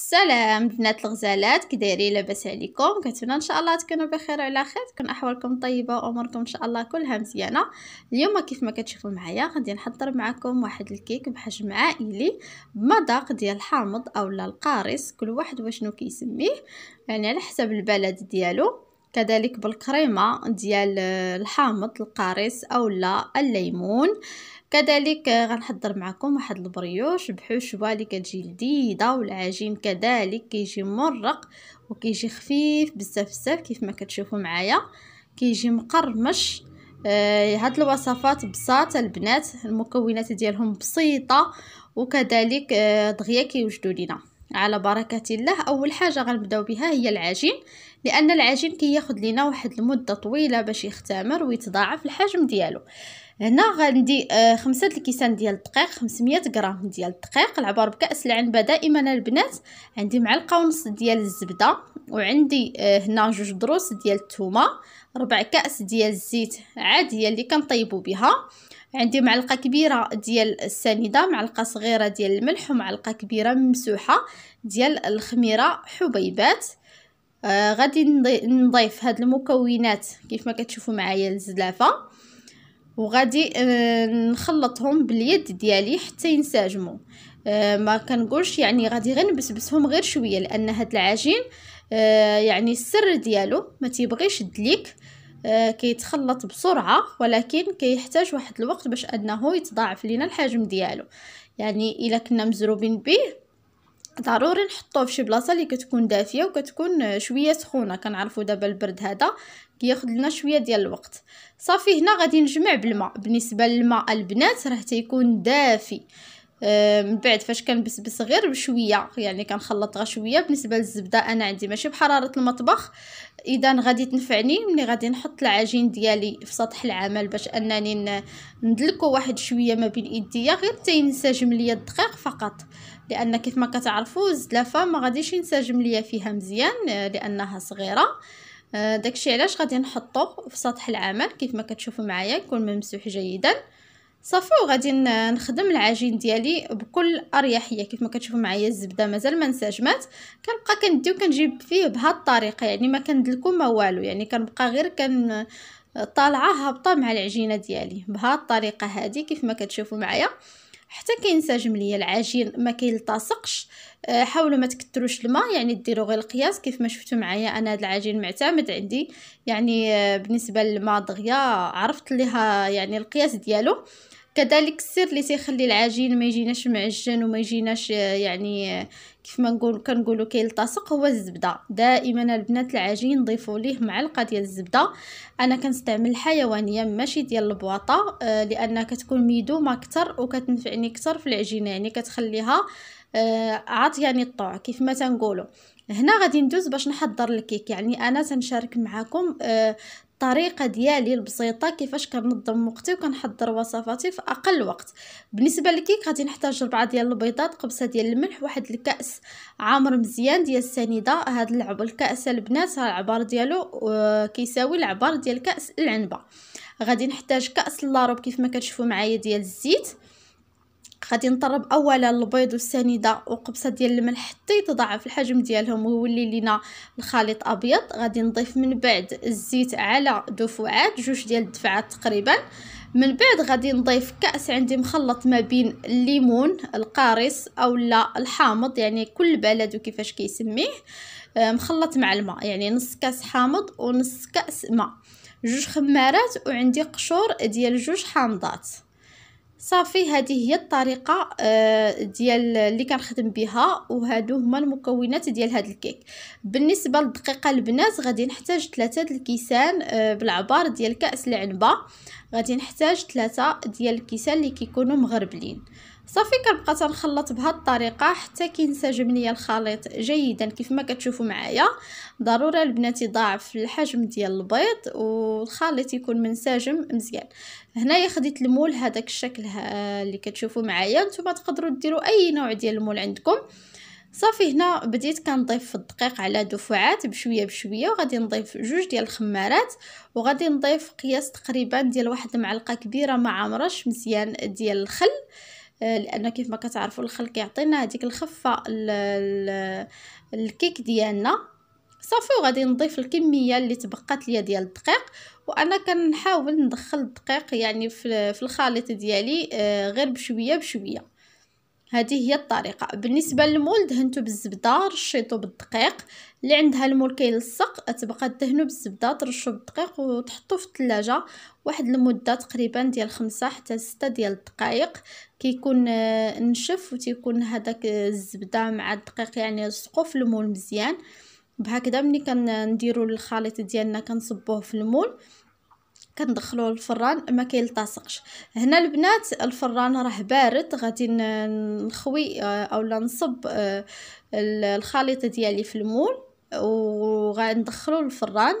السلام بنات الغزالات كي دايرين لاباس عليكم كنتمنى ان شاء الله تكونوا بخير وعلى خير تكون احوالكم طيبه واموركم ان شاء الله كلها مزيانه اليوم كيف ما كتشوفوا معايا غادي نحضر معكم واحد الكيك بحجم عائلي بمذاق ديال الحامض اولا القارص كل واحد واشنو كيسميه يعني على حسب البلد ديالو كذلك بالكريمه ديال الحامض القارص اولا الليمون كذلك غنحضر معكم واحد البريوش بحشوه اللي كتجي لذيذه والعجين كذلك كيجي مرق وكيجي خفيف بزاف بزاف كيف ما كتشوفوا معايا كيجي مقرمش آه، هاد الوصفات بساطه البنات المكونات ديالهم بسيطه وكذلك آه، دغيا كيوجدوا لينا على بركه الله اول حاجه غنبداو بها هي العجين لان العجين كياخد كي لينا واحد المده طويله باش يختمر ويتضاعف الحجم ديالو هنا غندي آه، خمسة الكيسان ديال الدقيق 500 غرام ديال الدقيق العبار بكأس العنبة دائما البنات عندي معلقة ونص ديال الزبدة وعندي آه، هنا جوج دروس ديال التومة ربع كأس ديال الزيت عادية اللي كنطيبو بها عندي معلقه كبيره ديال السنيده معلقه صغيره ديال الملح ومعلقه كبيره ممسوحه ديال الخميره حبيبات آه غادي نضيف هاد المكونات كيف ما كتشوفوا معايا الزلافه وغادي آه، نخلطهم باليد ديالي حتى ينسجموا آه، ما كنقولش يعني غادي غير نبسبسهم غير شويه لان هاد العجين آه، يعني السر ديالو ما تيبغيش الدليك كيتخلط بسرعه ولكن كيحتاج واحد الوقت باش انه يتضاعف لينا الحجم ديالو يعني الا كنا مزروبين به ضروري نحطوه في شي بلاصه اللي كتكون دافيه وكتكون شويه سخونه كنعرفوا دابا البرد هذا كياخذ لنا شويه ديال الوقت صافي هنا غادي نجمع بالماء بالنسبه للماء البنات راه تيكون دافي آه، من بعد فاش كنبسبس غير بشويه يعني كنخلط غير شويه بالنسبه للزبده انا عندي ماشي بحراره المطبخ اذا غادي تنفعني ملي غادي نحط العجين ديالي في سطح العمل باش انني ندلكو واحد شويه ما بين ايديا غير حتى ينسجم ليا الدقيق فقط لان كيف ما كتعرفوا الزلافه ما غاديش ينسجم ليا فيها مزيان آه، لانها صغيره آه، داكشي علاش غادي نحطو في سطح العمل كيف ما كتشوفوا معايا يكون ممسوح جيدا صافي وغادي نخدم العجين ديالي بكل اريحيه كيف ما كتشوفوا معايا الزبده مازال ما انسجمات كنبقى كندي وكنجيب فيه بهاد الطريقه يعني ما كندلكو ما والو يعني كنبقى غير كن طالعه هابطه مع العجينه ديالي بهاد الطريقه هذه كيف ما كتشوفوا معايا حتى كينسجم ليا العجين ما كيلتصقش آه، حاولوا ما تكثروش الماء يعني ديروا غير القياس كيف ما شفتوا معايا انا هذا العجين معتمد عندي يعني آه، بالنسبه للماء دغيا عرفت ليها يعني القياس ديالو كذلك السر اللي تيخلي العجين ما يجيناش معجن وما يجيناش آه، يعني آه، كيف ما نقول كنقولوا كيلتصق هو الزبده دائما البنات العجين ضيفوا ليه معلقه ديال الزبده انا كنستعمل الحيوانيه ماشي ديال البواطه آه لان كتكون ميدومه اكثر وكتنفعني اكثر في العجينه يعني كتخليها آه يعني الطوع كيف ما تنقولوا هنا غادي ندوز باش نحضر الكيك يعني انا تنشارك معكم آه الطريقه ديالي البسيطه كيفاش كنظم وقتي وكنحضر وصفاتي في اقل وقت بالنسبه للكيك غادي نحتاج ربعه ديال البيضات قبصه ديال الملح واحد الكاس عامر مزيان ديال السنيده هذا العب الكاس البنات العبار ديالو كيساوي العبار ديال كاس العنبه غادي نحتاج كاس لاروب كيف ما كتشوفوا معايا ديال الزيت غادي نطرب اولا البيض والسنيده وقبصه ديال الملح حتى يتضاعف الحجم ديالهم ويولي لينا الخليط ابيض غادي نضيف من بعد الزيت على دفعات جوج ديال الدفعات تقريبا من بعد غادي نضيف كاس عندي مخلط ما بين الليمون القارص او لا الحامض يعني كل بلد وكيفاش كيسميه آه، مخلط مع الماء يعني نص كاس حامض ونص كاس ماء جوج خمارات وعندي قشور ديال جوج حامضات صافي هذه هي الطريقه آه، ديال اللي كنخدم بها وهادو هما المكونات ديال هاد الكيك بالنسبه للدقيقه البنات غادي نحتاج ثلاثه الكيسان آه، بالعبار ديال كاس العنبه غادي نحتاج ثلاثه ديال الكيسان اللي كيكونوا مغربلين صافي كنبقى تنخلط بهاد الطريقه حتى كينسجم ليا الخليط جيدا كيف ما كتشوفوا معايا ضروره البنات يضاعف الحجم ديال البيض والخليط يكون منسجم مزيان هنايا خديت المول هذاك الشكل اللي كتشوفوا معايا نتوما تقدروا ديروا اي نوع ديال المول عندكم صافي هنا بديت كنضيف في الدقيق على دفعات بشويه بشويه وغادي نضيف جوج ديال الخمارات وغادي نضيف قياس تقريبا ديال واحد المعلقه كبيره ما عامرش مزيان ديال الخل آه، لانه كيف ما كتعرفوا الخل كيعطينا هذيك الخفه الكيك ديالنا صافي وغادي نضيف الكميه اللي تبقات ليا ديال الدقيق وانا كنحاول ندخل الدقيق يعني في الخليط ديالي آه، غير بشويه بشويه هذه هي الطريقه بالنسبه للمول دهنتو بالزبده رشيتو بالدقيق اللي عندها المول كيلصق تبقى تدهنو بالزبده ترشو بالدقيق وتحطو في الثلاجه واحد المده تقريبا ديال خمسة حتى ستة ديال الدقائق كيكون آه، نشف وتيكون هذاك الزبده مع الدقيق يعني لصقو في المول مزيان بهكذا ملي كنديرو الخليط ديالنا كنصبوه في المول كندخلوه للفران ما كيلتصقش هنا البنات الفران راه بارد غادي نخوي آه، اولا نصب آه، الخليط ديالي في المول وغندخلو للفران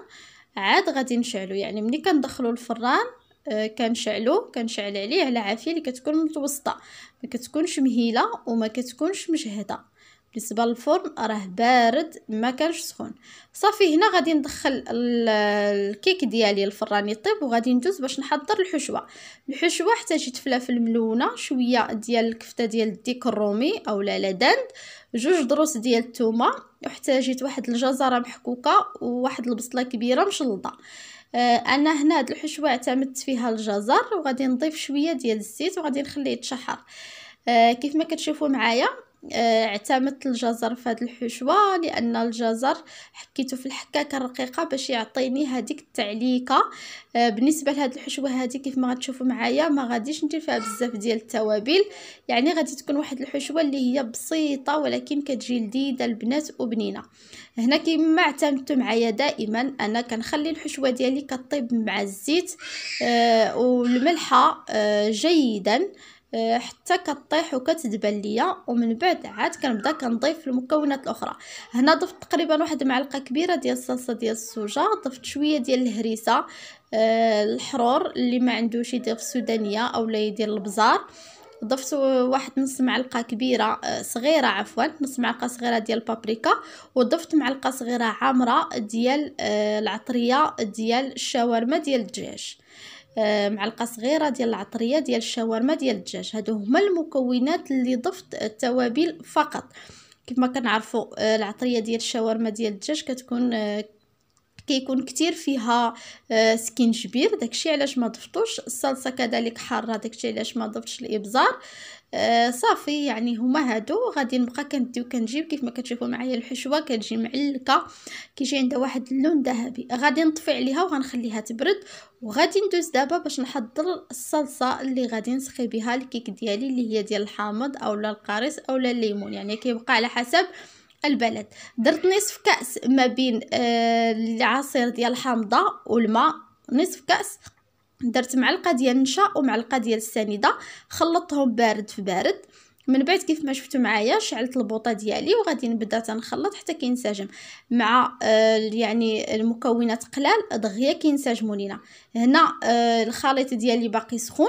عاد غادي نشعلو يعني ملي كندخلو الفران آه، كنشعلو كنشعل عليه على عافيه اللي كتكون متوسطه ما كتكونش مهيله وما كتكونش مجهده بالنسبه للفرن راه بارد ما كانش سخون صافي هنا غادي ندخل الكيك ديالي الفران يطيب وغادي ندوز باش نحضر الحشوه الحشوه جيت فلافل ملونه شويه ديال الكفته ديال الديك الرومي اولا لدند جوج دروس ديال الثومه واحتاجت واحد الجزره محكوكه وواحد البصله كبيره مشلضه آه، انا هنا هاد الحشوه اعتمدت فيها الجزر وغادي نضيف شويه ديال الزيت وغادي نخليه يتشحر آه، كيف ما كتشوفوا معايا آه، اعتمدت الجزر في هذه الحشوه لان الجزر حكيته في الحكاكه الرقيقه باش يعطيني هذيك التعليكه آه، بالنسبه لهذه الحشوه هذه كيف ما غتشوفوا معايا ما غاديش ندير فيها بزاف ديال التوابل يعني غادي تكون واحد الحشوه اللي هي بسيطه ولكن كتجي لذيذه البنات وبنينه هنا كما اعتمدتوا معايا دائما انا كنخلي الحشوه ديالي كطيب مع الزيت آه والملحه آه جيدا آه، حتى كطيح وكتدبل ليا ومن بعد عاد كنبدا كنضيف المكونات الاخرى هنا ضفت تقريبا واحد معلقه كبيره ديال الصلصه ديال السوجه ضفت شويه ديال الهريسه أه الحرور اللي ما عندوش يدير السودانيه اولا يدير البزار ضفت واحد نص معلقه كبيره آه، صغيره عفوا نص معلقه صغيره ديال البابريكا وضفت معلقه صغيره عامره ديال آه، العطريه ديال الشاورما ديال الدجاج معلقه صغيره ديال العطريه ديال الشاورما ديال الدجاج هادو هما المكونات اللي ضفت التوابل فقط كما كنعرفوا آه، العطريه ديال الشاورما ديال الدجاج كتكون آه، كيكون كتير فيها جبير آه، داكشي علاش ما ضفتوش الصلصه كذلك حاره داكشي علاش ما ضفتش الابزار آه صافي يعني هما هادو غادي نبقى كنديو كنجيب كيف ما كتشوفوا معايا الحشوه كتجي معلكه كيجي عندها واحد اللون ذهبي غادي نطفي عليها وغنخليها تبرد وغادي ندوز دابا باش نحضر الصلصه اللي غادي نسخي بها الكيك ديالي اللي هي ديال الحامض اولا القارص اولا الليمون يعني كيبقى على حسب البلد درت نصف كاس ما بين آه، العصير ديال الحامضه والماء نصف كاس درت معلقه ديال النشا ومعلقه ديال السنيده خلطتهم بارد في بارد من بعد كيف ما شفتوا معايا شعلت البوطه ديالي وغادي نبدا تنخلط حتى كينسجم مع آه يعني المكونات قلال دغيا كينسجموا لينا هنا آه الخليط ديالي باقي سخون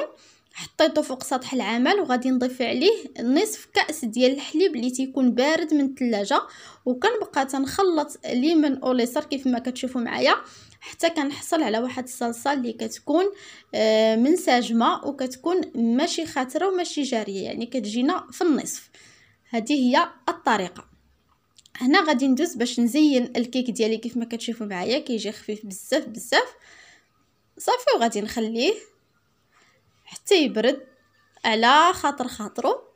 حطيته فوق سطح العمل وغادي نضيف عليه نصف كاس ديال الحليب اللي تيكون بارد من الثلاجه وكنبقى تنخلط ليمون اوليسر كيف ما كتشوفوا معايا حتى كنحصل على واحد الصلصه اللي كتكون آه، منسجمه وكتكون ماشي خاتره وماشي جاريه يعني كتجينا في النصف هذه هي الطريقه هنا غادي ندوز باش نزين الكيك ديالي كيف ما كتشوفوا معايا كيجي خفيف بزاف بزاف صافي وغادي نخليه حتى يبرد على خاطر خاطره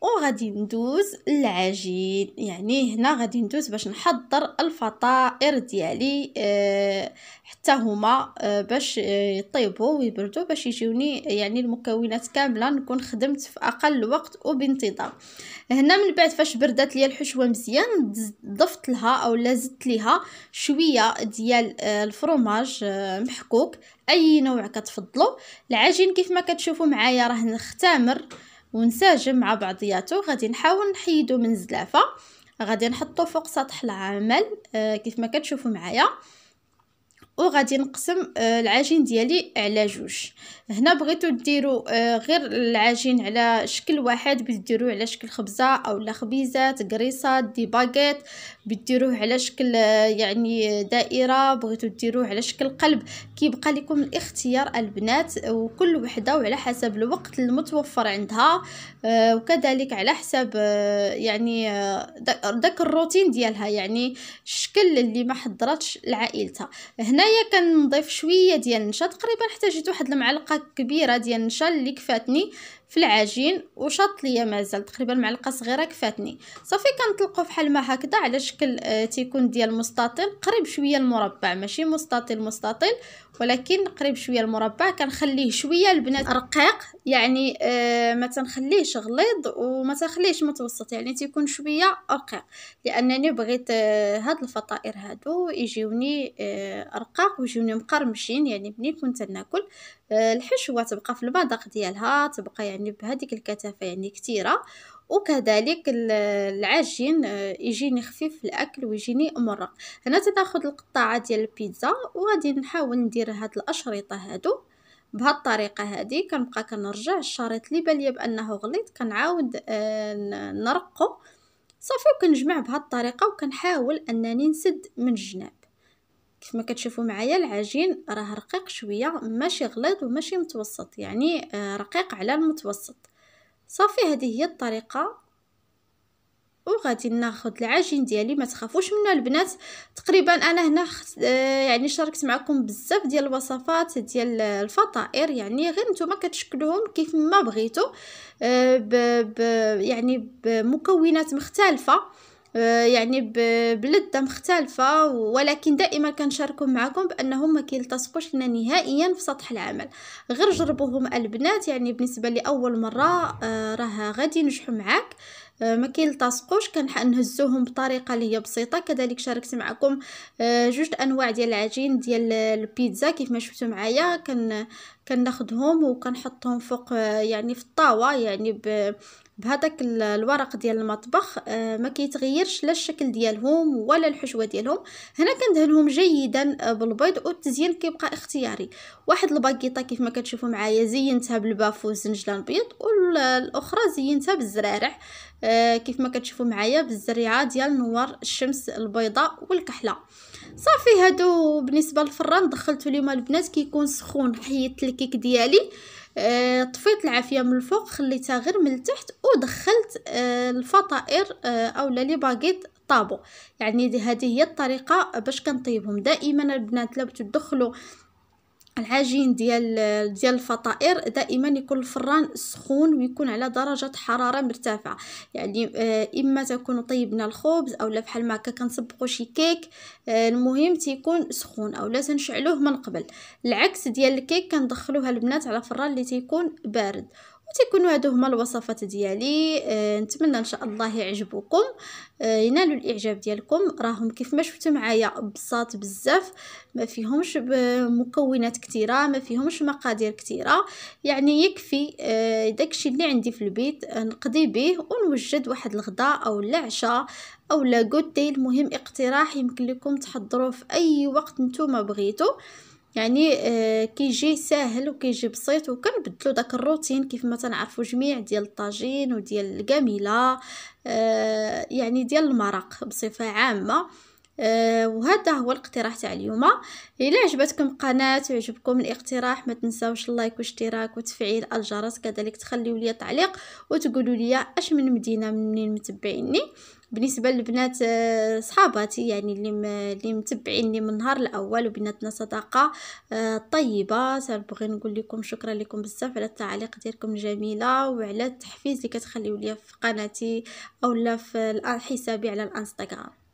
وغادي ندوز للعجين يعني هنا غادي ندوز باش نحضر الفطائر ديالي أه حتى هما أه باش آه، يطيبوا ويبردوا باش يجيوني يعني المكونات كامله نكون خدمت في اقل وقت وبانتظام هنا من بعد فاش بردات ليا الحشوه مزيان ضفت لها او زدت ليها شويه ديال آه، الفرماج آه، محكوك اي نوع كتفضلوا العجين كيف ما كتشوفوا معايا راه أه ونساجم مع بعضياته غادي نحاول نحيدو من الزلافه غادي نحطو فوق سطح العمل آه كيف ما كتشوفوا معايا وغادي نقسم آه، العجين ديالي على جوج هنا بغيتو ديروا آه، غير العجين على شكل واحد بديروه على شكل خبزه اولا خبيزات قريصات دي باغيت بديروه على شكل آه، يعني دائره بغيتو ديروه على شكل قلب كيبقى لكم الاختيار البنات وكل وحده وعلى حسب الوقت المتوفر عندها وكذلك على حسب يعني داك الروتين ديالها يعني الشكل اللي ما حضرتش لعائلتها هنا هنايا كنضيف شويه ديال النشا تقريبا احتاجيت واحد المعلقه كبيره ديال النشا اللي كفاتني في العجين وشط ليا مازال تقريبا معلقه صغيره كفاتني صافي كنطلقو بحال ما هكذا على شكل آه، تيكون ديال مستطيل قريب شويه المربع ماشي مستطيل مستطيل ولكن قريب شويه المربع كنخليه شويه البنات رقيق يعني آه، ما تنخليهش غليظ وما تنخليهش متوسط يعني تيكون شويه رقيق لانني بغيت آه، هاد الفطائر هادو يجيوني رقاق ويجيوني مقرمشين يعني ملي كنت ناكل آه، الحشوه تبقى في البذق ديالها تبقى يعني بهذيك الكثافه يعني كثيره وكذلك العجين آه، يجيني خفيف في الاكل ويجيني مرق هنا تاخذ القطاعه ديال البيتزا وغادي نحاول ندير هاد الاشرطه هادو بهاد الطريقه هادي كنبقى كنرجع الشريط اللي باليا بانه غليظ كنعاود آه، نرقو صافي وكنجمع بهاد الطريقه وكنحاول انني نسد من الجناب كيف ما كتشوفوا معايا العجين راه رقيق شويه ماشي غليظ وماشي متوسط يعني آه، رقيق على المتوسط صافي هذه هي الطريقه وغادي ناخذ العجين ديالي ما تخافوش منه البنات تقريبا انا هنا خ... آه، يعني شاركت معكم بزاف ديال الوصفات ديال الفطائر يعني غير نتوما كتشكلوهم كيف ما بغيتو آه، ب... ب... يعني بمكونات مختلفه آه، يعني بلدة مختلفة ولكن دائما كنشاركهم معكم بانهم ما كيلتصقوش لنا نهائيا في سطح العمل غير جربوهم البنات يعني بالنسبة لاول مرة آه، راه غادي نجحوا معاك آه، ما كيلتصقوش كنهزوهم بطريقه اللي هي بسيطه كذلك شاركت معكم جوج انواع ديال العجين ديال البيتزا كيف ما شفتوا معايا كن كناخذهم وكنحطهم فوق آه، يعني في الطاوه يعني بهذاك الورق ديال المطبخ آه، ما كيتغيرش لا الشكل ديالهم ولا الحشوه ديالهم هنا كندهنهم جيدا آه، بالبيض والتزيين كيبقى اختياري واحد الباكيطه كيف ما كتشوفوا معايا زينتها بالبافو الزنجلان البيض والاخرى زينتها بالزرارع كيف ما كتشوفوا معايا بالزريعه ديال نوار الشمس البيضاء والكحله صافي هادو بالنسبه للفران دخلتو اليوم البنات كيكون سخون حيت الكيك ديالي آه طفيت العافيه من الفوق خليتها غير من التحت ودخلت آه الفطائر آه اولا لي باغيط طابو يعني هذه هي الطريقه باش كنطيبهم دائما البنات لا بتدخلوا العجين ديال ديال الفطائر دائما يكون الفران سخون ويكون على درجه حراره مرتفعه يعني آه، اما تكون طيبنا الخبز اولا بحال ما هكا كنصبقوا شي كيك آه، المهم تيكون سخون اولا تنشعلوه من قبل العكس ديال الكيك كندخلوها البنات على فران اللي تيكون بارد وتيكونوا هادو هما الوصفات ديالي آه نتمنى ان شاء الله يعجبوكم آه ينالوا الاعجاب ديالكم راهم كيف ما شفتوا معايا بساط بزاف ما فيهمش مكونات كثيره ما فيهمش مقادير كثيره يعني يكفي آه داكشي اللي عندي في البيت آه، نقضي به ونوجد واحد الغداء او العشاء او لا غوتي المهم اقتراح يمكن لكم تحضروه في اي وقت نتوما بغيتو يعني آه، كيجي ساهل وكيجي بسيط وكنبدلو داك الروتين كيف ما تنعرفوا جميع ديال الطاجين وديال الكاميله آه، يعني ديال المرق بصفه عامه أه وهذا هو الاقتراح تاع اليوم الا عجبتكم القناه وعجبكم الاقتراح ما تنساوش اللايك واشتراك وتفعيل الجرس كذلك تخليو لي تعليق وتقولوا لي اش من مدينه منين متبعيني بالنسبه لبنات آه، صحاباتي يعني اللي اللي متبعيني من النهار الاول وبناتنا صداقه آه، طيبه تنبغي نقول لكم شكرا لكم بزاف على التعليق ديالكم الجميله وعلى التحفيز اللي كتخليو ليا في قناتي اولا في حسابي على الانستغرام